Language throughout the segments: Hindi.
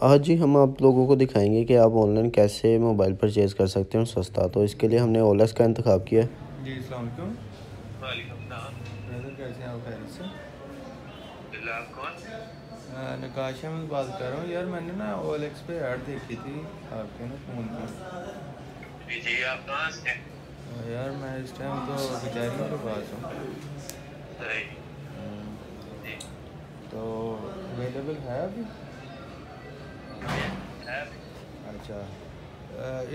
आज ही हम आप लोगों को दिखाएंगे कि आप ऑनलाइन कैसे मोबाइल परचेज़ कर सकते हैं सस्ता तो इसके लिए हमने ओलस का इंतखब किया जी कैसे नकाश अहमद बात कर रहा हूँ यार मैंने ना ओल एक्स पे ऐड देखी थी आपके ना फ़ोन पर यार मैं इस टाइम तो बेचारियों के पास हूँ हम्म। तो अवेलेबल है अभी अच्छा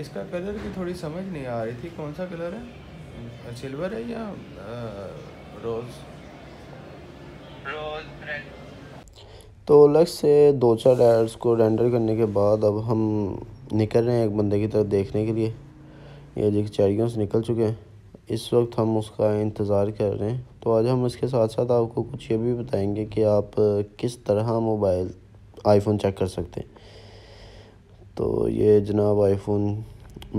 इसका कलर की थोड़ी समझ नहीं आ रही थी कौन सा कलर है सिल्वर है या रोज़ तो अलग से दो चार एड्स को रेंडर करने के बाद अब हम निकल रहे हैं एक बंदे की तरफ देखने के लिए ये देखिए चैरियों से निकल चुके हैं इस वक्त हम उसका इंतज़ार कर रहे हैं तो आज हम इसके साथ साथ आपको कुछ ये भी बताएंगे कि आप किस तरह मोबाइल आईफोन चेक कर सकते हैं तो ये जनाब आईफोन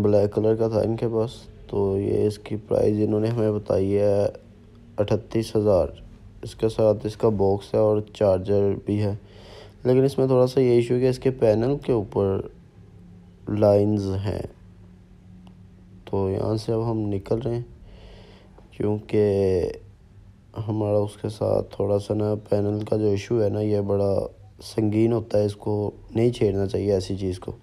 ब्लैक कलर का था इनके पास तो ये इसकी प्राइस इन्होंने हमें बताई है अठतीस हज़ार इसके साथ इसका बॉक्स है और चार्जर भी है लेकिन इसमें थोड़ा सा ये इशू है इसके पैनल के ऊपर लाइंस हैं तो यहाँ से अब हम निकल रहे हैं क्योंकि हमारा उसके साथ थोड़ा सा ना पैनल का जो इशू है ना ये बड़ा संगीन होता है इसको नहीं छेड़ना चाहिए ऐसी चीज़ को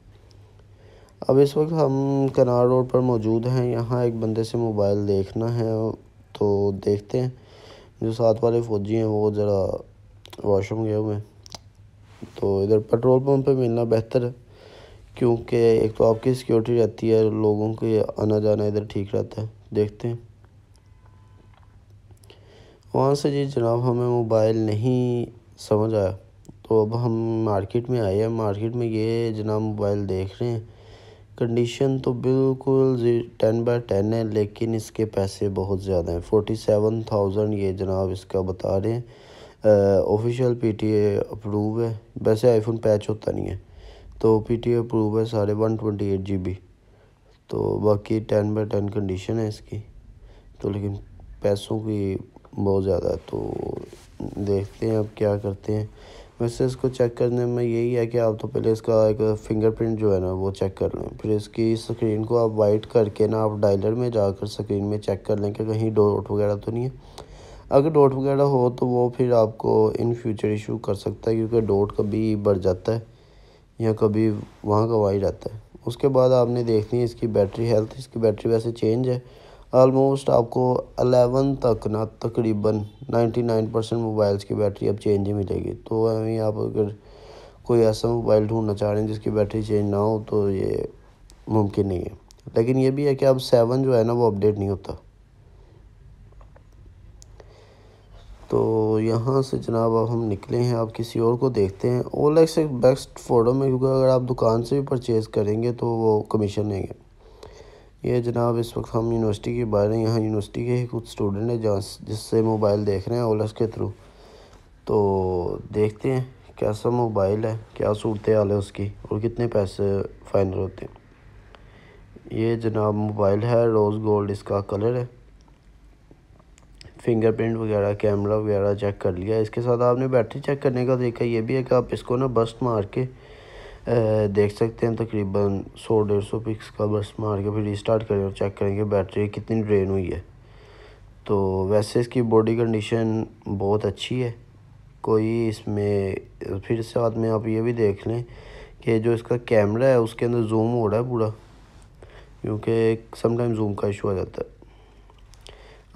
अब इस वक्त हम कनार रोड पर मौजूद हैं यहाँ एक बंदे से मोबाइल देखना है तो देखते हैं जो साथ वाले फ़ौजी हैं वो ज़रा वॉशरूम गए हुए हैं तो इधर पेट्रोल पम्प पे मिलना बेहतर है क्योंकि एक तो आपकी सिक्योरिटी रहती है लोगों के आना जाना इधर ठीक रहता है देखते हैं वहाँ से जी जनाब हमें मोबाइल नहीं समझ आया तो अब हम मार्केट में आए हैं मार्केट में ये जनाब मोबाइल देख रहे हैं कंडीशन तो बिल्कुल टेन बाय टेन है लेकिन इसके पैसे बहुत ज़्यादा हैं फोर्टी सेवन थाउजेंड ये जनाब इसका बता रहे हैं official P T A approve है वैसे आईफोन पैच होता नहीं है तो पी टी ए अप्रूव है सारे one twenty eight G B तो बाकी टेन बाई टेन कंडीशन है इसकी तो लेकिन पैसों की बहुत ज़्यादा है तो देखते हैं अब क्या करते हैं वैसे इसको चेक करने में यही है कि आप तो पहले इसका एक फिंगरप्रिंट जो है ना वो चेक कर लें फिर इसकी स्क्रीन को आप वाइट करके ना आप डायलर में जाकर स्क्रीन में चेक कर लें कि कहीं डॉट वगैरह तो नहीं है अगर डॉट वगैरह हो तो वो फिर आपको इन फ्यूचर इशू कर सकता है क्योंकि डॉट कभी बढ़ जाता है या कभी वहाँ का वाई रहता है उसके बाद आपने देखनी है इसकी बैटरी हेल्थ इसकी बैटरी वैसे चेंज है ऑलमोस्ट आपको 11 तक ना तकरीबन 99 परसेंट मोबाइल्स की बैटरी अब चेंज ही मिलेगी तो हमें आप अगर कोई ऐसा मोबाइल ढूंढना चाह रहे हैं जिसकी बैटरी चेंज ना हो तो ये मुमकिन नहीं है लेकिन ये भी है कि अब सेवन जो है ना वो अपडेट नहीं होता तो यहाँ से जनाब अब हम निकले हैं आप किसी और को देखते हैं ओलेक्स एक बेस्ट फोटो में क्योंकि अगर आप दुकान से भी परचेज़ करेंगे तो वो कमीशन लेंगे ये जनाब इस वक्त हम यूनिवर्सिटी के बारे में यहाँ यूनिवर्सिटी के ही कुछ स्टूडेंट हैं जहाँ जिससे मोबाइल देख रहे हैं ओलस के थ्रू तो देखते हैं कैसा मोबाइल है क्या सूरत हाल है उसकी और कितने पैसे फाइनल होते हैं ये जनाब मोबाइल है रोज़ गोल्ड इसका कलर है फिंगरप्रिंट वगैरह कैमरा वगैरह चेक कर लिया इसके साथ आपने बैटरी चेक करने का तरीका ये भी है कि आप इसको ना बस्ट मार के देख सकते हैं तकरीबन सौ डेढ़ सौ पिक्स का बस मार के फिर रिस्टार्ट करें और चेक करेंगे बैटरी कितनी ड्रेन हुई है तो वैसे इसकी बॉडी कंडीशन बहुत अच्छी है कोई इसमें फिर बाद में आप ये भी देख लें कि जो इसका कैमरा है उसके अंदर जूम हो रहा है पूरा क्योंकि समटाइम जूम का इशू आ जाता है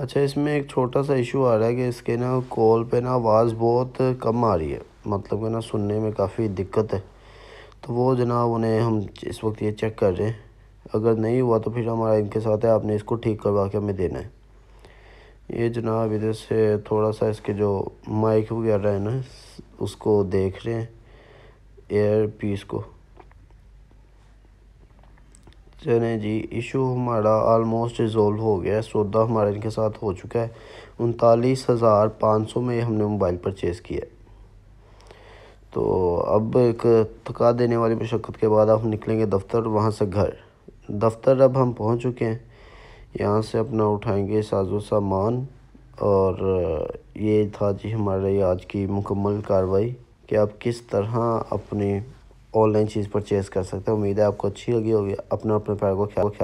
अच्छा इसमें एक छोटा सा इशू आ रहा है कि इसके ना कॉल पे ना आवाज़ बहुत कम आ रही है मतलब कि ना सुनने में काफ़ी दिक्कत है वो जनाब उन्हें हम इस वक्त ये चेक कर रहे हैं अगर नहीं हुआ तो फिर हमारा इनके साथ है आपने इसको ठीक करवा के हमें देना है ये जनाब इधर से थोड़ा सा इसके जो माइक वगैरह है ना उसको देख रहे हैं एयर पीस को चले जी इशू हमारा आलमोस्ट रिजोल्व हो गया है सौदा हमारा इनके साथ हो चुका है उनतालीस हज़ार पाँच सौ में हमने मोबाइल परचेज़ किया है तो अब एक थका देने वाली मशक्क़त के बाद हम निकलेंगे दफ्तर वहाँ से घर दफ्तर अब हम पहुँच चुके हैं यहाँ से अपना उठाएंगे साजो सामान और ये था जी हमारी आज की मुकम्मल कार्रवाई कि आप किस तरह अपनी ऑनलाइन चीज़ परचेज़ कर सकते हैं उम्मीद है आपको अच्छी लगी होगी अपना अपने पैर को ख्याल ख्याल